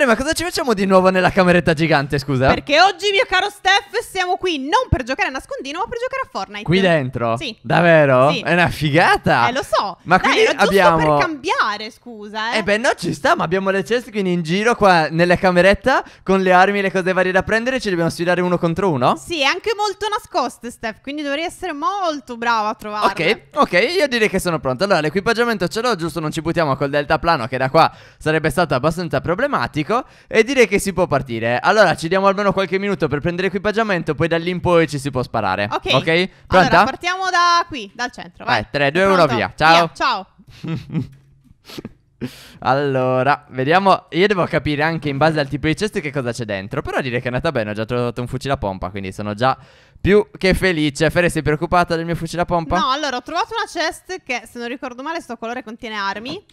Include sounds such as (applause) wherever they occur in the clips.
Vere, ma cosa ci facciamo di nuovo nella cameretta gigante, scusa? Perché oggi, mio caro Steph, siamo qui non per giocare a nascondino, ma per giocare a Fortnite. Qui dentro? Sì. Davvero? Sì. È una figata. Eh, lo so. Ma Dai, qui abbiamo... per cambiare, scusa, eh. Eh beh, no, ci sta, ma abbiamo le ceste quindi in giro qua nella cameretta con le armi e le cose varie da prendere, ci dobbiamo sfidare uno contro uno? Sì, è anche molto nascoste, Steph, quindi dovrei essere molto brava a trovarle. Ok, ok, io direi che sono pronto. Allora, l'equipaggiamento ce l'ho, giusto, non ci buttiamo col deltaplano che da qua sarebbe stato abbastanza problematico carico e direi che si può partire. Allora, ci diamo almeno qualche minuto per prendere equipaggiamento, poi da lì in poi ci si può sparare. Ok. Ok? Pronta? Allora, partiamo da qui, dal centro. Vai, 3, 2, 1, via. Ciao. Via, ciao. (laughs) Allora, vediamo. Io devo capire anche in base al tipo di ceste che cosa c'è dentro. Però direi che è andata bene. Ho già trovato un fucile a pompa. Quindi sono già più che felice. Fere, sei preoccupata del mio fucile a pompa? No, allora ho trovato una chest che, se non ricordo male, sto colore contiene armi.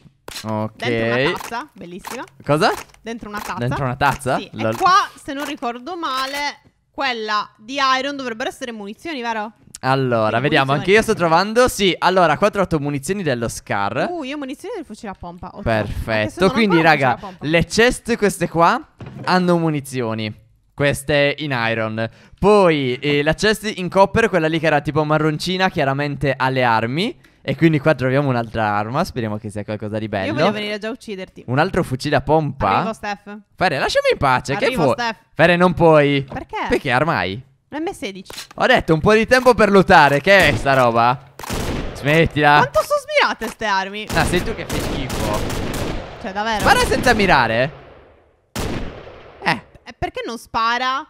Ok. Dentro una tazza, bellissima. Cosa? Dentro una tazza. Dentro una tazza? Sì. La... E qua, se non ricordo male, quella di Iron dovrebbero essere munizioni, vero? Allora, vediamo, anche io sto trovando Sì, allora, qua ho trovato munizioni dello SCAR Uh, io munizioni del fucile a pompa Otto. Perfetto, quindi raga, le chest queste qua hanno munizioni Queste in iron Poi eh, la chest in copper, quella lì che era tipo marroncina, chiaramente ha le armi e quindi qua troviamo un'altra arma, speriamo che sia qualcosa di bello. Io voglio venire già a ucciderti. Un altro fucile a pompa. Arrivo, Steph. Fere, lasciami in pace. Arrivo, che fu- Steph. Fere, non puoi. Perché? Perché armai? M16. Ho detto un po' di tempo per lottare. Che è sta roba? Smettila. Quanto sono smirate ste armi? Ah, sei tu che fai schifo. Cioè, davvero. Spara senza mirare. Eh. Perché non spara?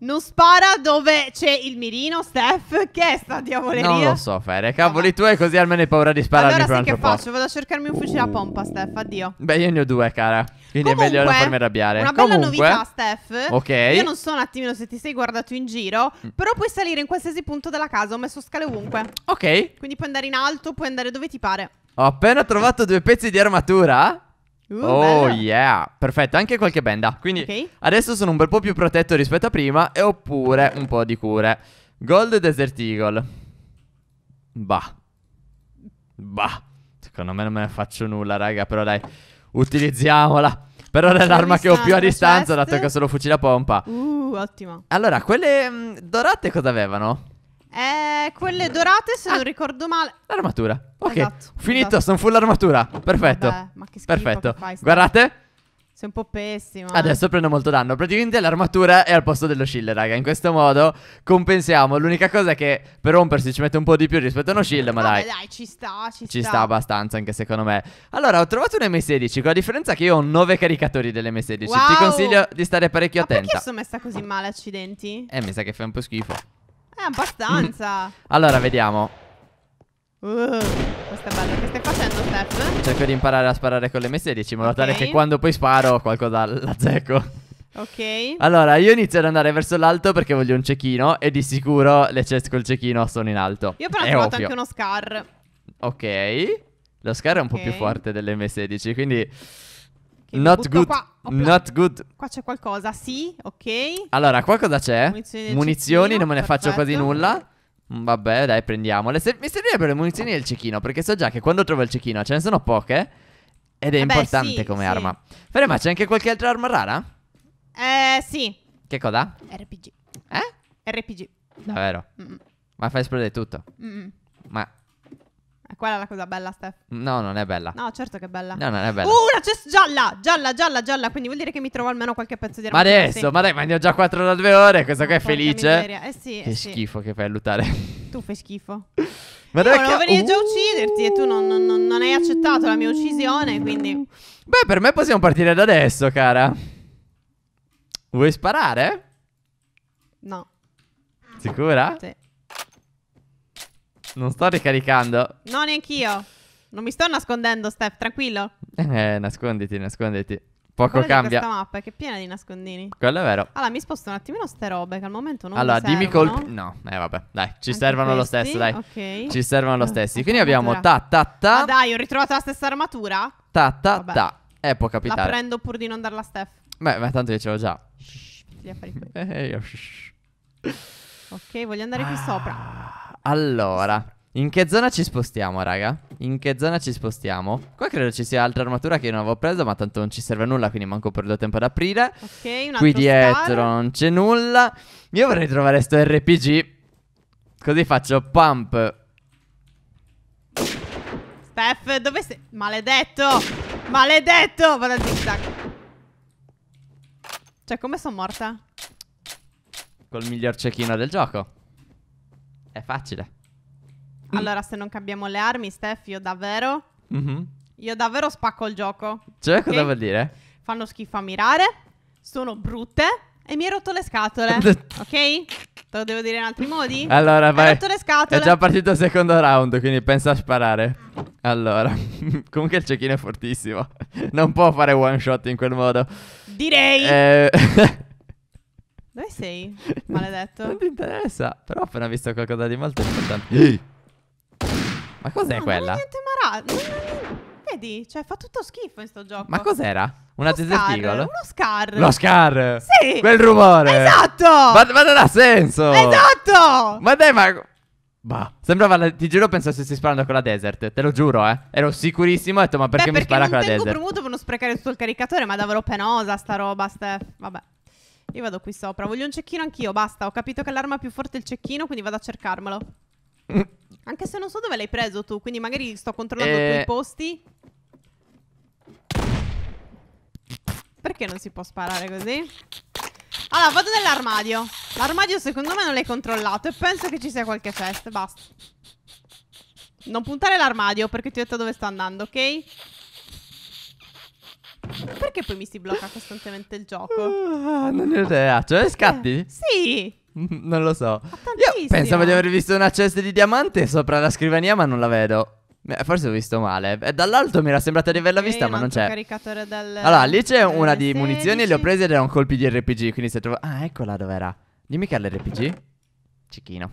Non spara dove c'è il mirino, Steph. Che è sta diavoleria? Non lo so, Fere. Cavoli tu e così almeno hai paura di spararmi allora, per un altro Allora che faccio? Vado a cercarmi un fucile a pompa, Steph. Addio. Beh, io ne ho due, cara. Quindi Comunque, è meglio non farmi arrabbiare. Una bella novità, Steph. Ok. Io non so un attimino se ti sei guardato in giro, mm. però puoi salire in qualsiasi punto della casa. Ho messo scale ovunque. Ok. Quindi puoi andare in alto, puoi andare dove ti pare. Ho appena trovato due pezzi di armatura. Uh, oh bello. yeah, perfetto, anche qualche benda. Quindi okay. adesso sono un bel po' più protetto rispetto a prima e oppure un po' di cure. Gold Desert Eagle. Bah. Bah. Secondo me non me ne faccio nulla, raga, però dai, utilizziamola. Però è l'arma che ho più a distanza, dato che ho solo fucile a pompa. Uh, ottima. Allora, quelle mh, mm, dorate cosa avevano? Eh, quelle dorate, se ah, non ricordo male. L'armatura. Ok. Esatto, esatto. Finito, esatto. sono full armatura. Perfetto. Vabbè, ma che schifo Perfetto. Che fai, Guardate. Sei un po' pessimo. Adesso eh. prendo molto danno. Praticamente l'armatura è al posto dello shield, raga. In questo modo compensiamo. L'unica cosa è che per rompersi ci mette un po' di più rispetto a uno shield, ma Vabbè, dai. dai, ci sta, ci, ci sta. sta. abbastanza anche secondo me. Allora, ho trovato un M16, con la differenza che io ho 9 caricatori dell'M16. Wow. Ti consiglio di stare parecchio ma attenta. Ma perché sono messa così male, accidenti? Eh, mi sa che fai un po' schifo. Eh, abbastanza. (clears throat) allora, vediamo. Uh, questa è bella. Che stai facendo, Steph? Cerco di imparare a sparare con le M16 in modo okay. tale che quando poi sparo qualcosa la zecco. Ok. Allora, io inizio ad andare verso l'alto perché voglio un cecchino e di sicuro le chest col cecchino sono in alto. Io però ho trovato ovvio. anche uno scar. Ok. Lo scar è un okay. po' più forte delle M16, quindi... Not good. Qua. Not good. Qua c'è qualcosa, sì, ok. Allora, qua cosa c'è? Munizioni, munizioni non me ne perfetto. faccio quasi nulla. Mm, vabbè, dai, prendiamole. Se, mi servirebbero le munizioni del cecchino, perché so già che quando trovo il cecchino ce ne sono poche. Ed è eh importante sì, come sì. arma. Fere, ma c'è anche qualche altra arma rara? Eh, sì. Che cosa? RPG. Eh? RPG. Davvero? Mm. Ma fa esplodere tutto. Mm. Ma e eh, qual è la cosa bella, Steph? No, non è bella. No, certo che è bella. No, non è bella. Uh, una chest gialla, gialla, gialla, gialla. Quindi vuol dire che mi trovo almeno qualche pezzo di Ma adesso, ma dai, ma ne ho già 4 da 2 ore. Questa qua è felice. Miseria. Eh sì. Che eh schifo sì. che fai a lutare. Tu fai schifo. (laughs) Ma Io volevo che... venire uh... già a uh. ucciderti e tu non, non, non, non hai accettato la mia uccisione, quindi... Beh, per me possiamo partire da adesso, cara. Vuoi sparare? No. Sicura? Sì. Non sto ricaricando. No, neanch'io. Non mi sto nascondendo, Steph, tranquillo. Eh, nasconditi, nasconditi. Poco cambia. questa mappa che è piena di nascondini. Quello è vero. Allora, mi sposto un attimino ste robe che al momento non Allora, mi dimmi servono. colpi. No, eh vabbè, dai, ci Anche servono lo stesso, dai. Ok. Ci servono lo eh, stesso. Quindi abbiamo ta ta ta, Ma dai, ho ritrovato la stessa armatura. ta ta Vabbè. ta. Eh, può capitare. La prendo pur di non darla a Steph. Beh, ma tanto io ce l'ho già. Shh, gli affari qui. Eh, io- Ok, voglio andare qui sopra. Ah. Allora, in che zona ci spostiamo, raga? In che zona ci spostiamo? Qua credo ci sia altra armatura che io non avevo preso, ma tanto non ci serve nulla, quindi manco perdo tempo ad aprire. Ok, un Qui dietro star. non c'è nulla. Io vorrei trovare sto RPG. Così faccio pump. Steph, dove sei? Maledetto! Maledetto! Vado a zigzag. Cioè, come sono morta? Col miglior cecchino del gioco. È facile. Mm. Allora, se non cambiamo le armi, Steph, io davvero. Mm-hmm. Io davvero spacco il gioco. Cioè, cosa vuol dire? Fanno schifo a mirare, sono brutte e mi hai rotto le scatole. (laughs) ok? Te lo devo dire in altri modi? Allora, vai. Hai rotto le scatole. È già partito il secondo round, quindi pensa a sparare. Allora, (laughs) comunque il cecchino è fortissimo. Non può fare one shot in quel modo. Direi. Eh... (laughs) sei, (laughs) maledetto. non ti interessa, però ho appena visto qualcosa di molto importante. Ma cos'è no, quella? Non è niente marato. Vedi, cioè fa tutto schifo in sto gioco. Ma cos'era? Una desertigolo? Uno scar. Lo scar. Sì. Quel rumore. Esatto. Ma, ma non ha senso. Esatto. Ma dai, ma... Bah, sembrava, la... ti giuro, penso stessi sparando con la desert. Te lo giuro, eh. Ero sicurissimo. Ho detto, ma perché Beh, mi perché spara con la desert? Perché non tengo premuto per non sprecare tutto il caricatore, ma davvero penosa sta roba, Steph. Vabbè. Io vado qui sopra. Voglio un cecchino anch'io, basta. Ho capito che l'arma più forte è il cecchino, quindi vado a cercarmelo. (laughs) Anche se non so dove l'hai preso tu, quindi magari sto controllando eh... i posti. Perché non si può sparare così? Allora, vado nell'armadio. L'armadio secondo me non l'hai controllato e penso che ci sia qualche chest, basta. Non puntare l'armadio perché ti ho detto dove sto andando, ok? Perché poi mi si blocca costantemente il gioco? Ah, non ne ho idea. Cioè, scatti? Eh, sì. Mm, non lo so. Io pensavo di aver visto una cesta di diamante sopra la scrivania, ma non la vedo. Eh, forse ho visto male. Eh, dall'alto mi era sembrata di averla vista, ma non c'è. caricatore del. Allora, lì c'è una di 16. munizioni e le ho prese ed erano colpi di RPG. Quindi se trovo. Ah, eccola dov'era. Dimmi che ha l'RPG. Cicchino.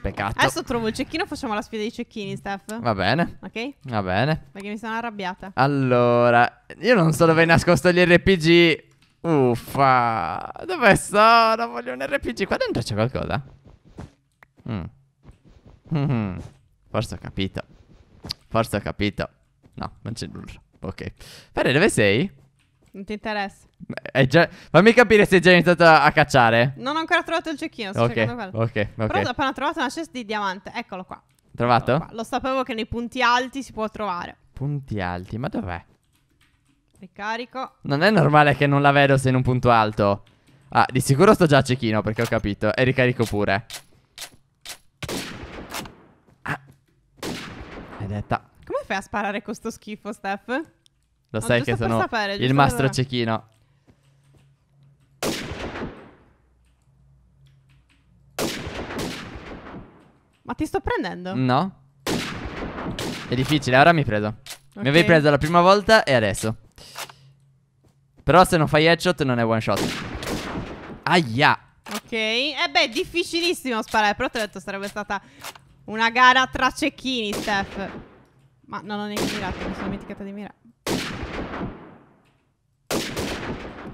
Peccato. Adesso trovo il cecchino, facciamo la sfida dei cecchini, Steph. Va bene. Ok? Va bene. Perché mi sono arrabbiata. Allora, io non so dove è nascosto gli RPG. Uffa. Dove sono? Voglio un RPG. Qua dentro c'è qualcosa? Mm. Mm -hmm. Forse ho capito. Forse ho capito. No, non c'è nulla. Ok. Fede, dove sei? Non ti interessa. È già... Fammi capire se hai già iniziato a cacciare. Non ho ancora trovato il cecchino, sto okay, cercando quello. Ok, ok. Però ho appena trovato una cesta di diamante. Eccolo qua. Trovato? Eccolo qua. Lo sapevo che nei punti alti si può trovare. Punti alti? Ma dov'è? Ricarico. Non è normale che non la vedo se in un punto alto. Ah, di sicuro sto già a cecchino perché ho capito. E ricarico pure. Ah. Maledetta. Come fai a sparare con sto schifo, Steph? Lo no, sai che sono sapere, il mastro per... cecchino. Ma ti sto prendendo? No. È difficile, ora mi hai preso. Okay. Mi avevi preso la prima volta e adesso. Però se non fai headshot non è one shot. Aia. Ok. E eh beh, difficilissimo sparare. Però ti ho detto sarebbe stata una gara tra cecchini, Steph. Ma non ho neanche mirato, mi sono dimenticata di mirare.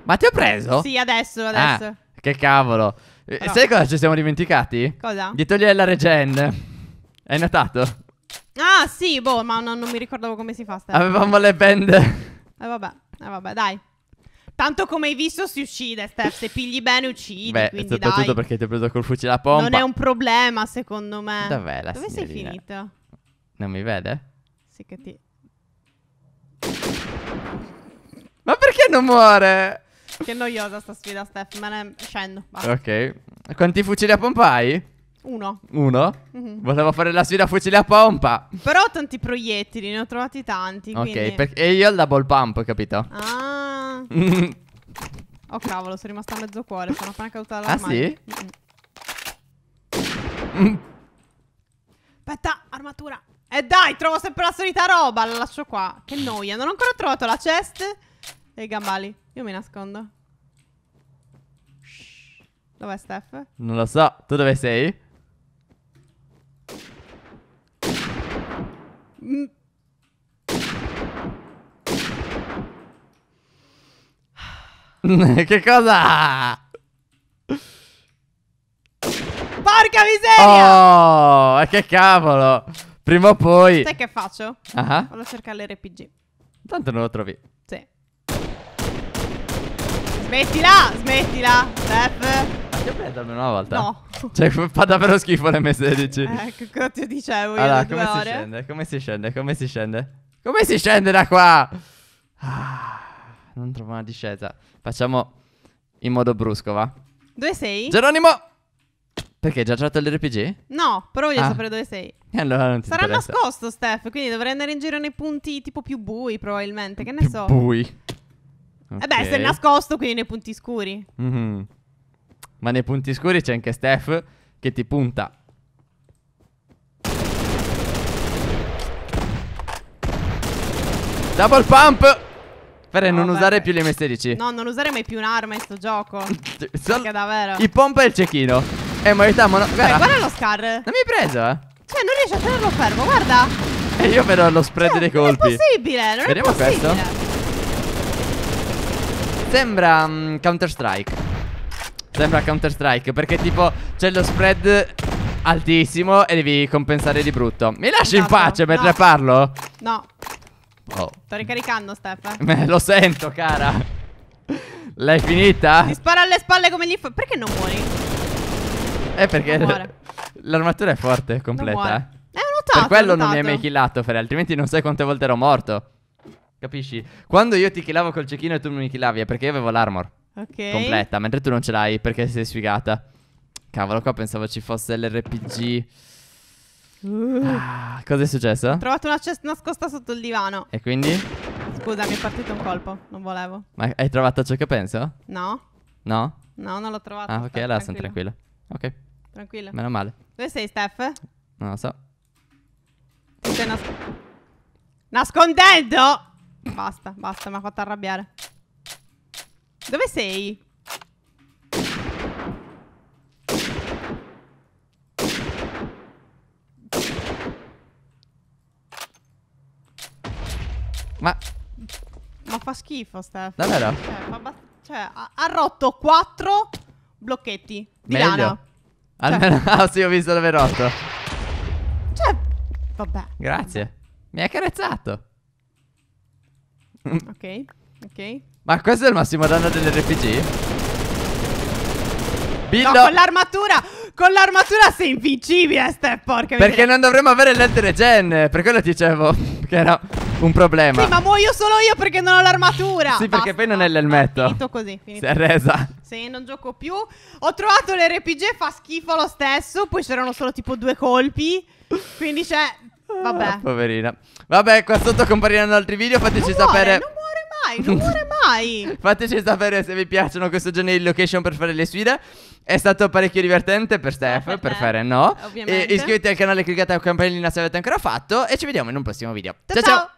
Ma ti ho preso? Sì, adesso, ah, adesso. Ah, che cavolo. Però... Sai cosa ci siamo dimenticati? Cosa? Di togliere la regen. Hai notato? Ah, sì, boh, ma non, non mi ricordavo come si fa. Stai. Avevamo le band. Eh vabbè, eh vabbè, dai. Tanto come hai visto si uccide, Steph. Se pigli bene uccidi. Beh, soprattutto dai. perché ti ho preso col fucile a pompa. Non è un problema, secondo me. Dov'è la Dove signorina? sei finita? Non mi vede? Sì che ti... Ma perché non muore? Che noiosa sta sfida, Steph. Me ne scendo. Basta. Ok. Quanti fucili a pompa hai? Uno. Uno? mm -hmm. Volevo fare la sfida fucili a pompa. Però ho tanti proiettili, ne ho trovati tanti. Ok, quindi... per... e io ho il double pump, capito? Ah. (laughs) oh, cavolo, sono rimasta a mezzo cuore. Sono appena caduta dall'armadio. Ah, sì? Mm -mm. Aspetta, armatura. E eh, dai, trovo sempre la solita roba, la lascio qua. Che noia, non ho ancora trovato la chest e i gambali. Io mi nascondo. Dov'è Steph? Non lo so. Tu dove sei? Mm. (laughs) che cosa? Porca miseria! Oh, e eh, che cavolo! Prima o poi... Sai che faccio? Ah. Uh -huh. Vado a cercare l'RPG. Tanto non lo trovi. Smettila, smettila, Steph. Ma ti almeno una volta? No. (laughs) Cioè, fa davvero schifo le l'M16. Ecco, cosa ti dicevo io Allora, come si ore. scende? Come si scende? Come si scende? Come si scende da qua? Ah, non trovo una discesa. Facciamo in modo brusco, va? Dove sei? Geronimo! Perché hai già giocato l'RPG? No, però voglio ah. sapere dove sei. E allora non ti Sarà interessa. nascosto, Steph, quindi dovrei andare in giro nei punti tipo più bui, probabilmente. Che ne più so. Bui. Okay. Vabbè, se è nascosto, quindi nei punti scuri. Mm-hmm. Ma nei punti scuri c'è anche Steph che ti punta. Double pump! Per no, non vabbè. usare più le M16. No, non usare mai più un'arma in sto gioco. Sol- (laughs) cioè, perché davvero. Il pompa e il cecchino. Eh, ma verità, ma no, guarda. Beh, guarda lo scar. Non mi hai preso, eh? Cioè, non riesci a tenerlo fermo, guarda. E (laughs) io vedo lo spread cioè, dei colpi. Non è possibile, non Vediamo è possibile. questo. Sembra um, mm, Counter Strike Sembra Counter Strike Perché tipo c'è lo spread altissimo E devi compensare di brutto Mi lasci esatto. in pace no. mentre parlo? No oh. Sto ricaricando Steph (laughs) eh, Lo sento cara L'hai finita? Ti spara alle spalle come gli fa Perché non muori? Eh perché L'armatura è forte, completa eh. È un notato Per quello notato. non mi hai mai killato Fred Altrimenti non sai quante volte ero morto Capisci? Quando io ti killavo col cecchino e tu non mi killavi è perché io avevo l'armor. Ok. Completa, mentre tu non ce l'hai perché sei sfigata. Cavolo, qua pensavo ci fosse l'RPG. Uh. Ah, cosa è successo? Ho trovato una cesta nascosta sotto il divano. E quindi? Scusa, mi è partito un colpo. Non volevo. Ma hai trovato ciò che penso? No. No? No, non l'ho trovato. Ah, ok, allora sono tranquillo. Ok. Tranquillo. Meno male. Dove sei, Steph? Non lo so. Sei nas- nascondendo! Basta, basta, mi ha fatto arrabbiare. Dove sei? Ma... Ma fa schifo, Steph. Davvero? Cioè, cioè ha, ha, rotto quattro blocchetti di Meglio. lana. Cioè. Almeno, cioè. (laughs) ah sì, ho visto dove è rotto. Cioè, vabbè. Grazie. Mi ha carezzato. (laughs) ok, ok. Ma questo è il massimo danno dell'RPG? Billo... No, con l'armatura! Con l'armatura sei invincibile, Steph, porca Perché non dovremmo avere l'Elder Gen, per quello ti dicevo (laughs) che era un problema. Sì, ma muoio solo io perché non ho l'armatura. Sì, perché Basta. poi non è l'elmetto. Finito così, finito. Si è resa. Sì, non gioco più. Ho trovato l'RPG, fa schifo lo stesso, poi c'erano solo tipo due colpi. Quindi c'è... Vabbè. Ah, poverina. Vabbè, qua sotto compariranno altri video. Fateci non sapere. Muore, non muore mai, non muore mai. (laughs) Fateci sapere se vi piacciono questo genere di location per fare le sfide. È stato parecchio divertente per Steph, eh, per, fare no. Ovviamente. E iscriviti al canale, cliccate la campanellina se avete ancora fatto. E ci vediamo in un prossimo video. ciao. ciao. ciao.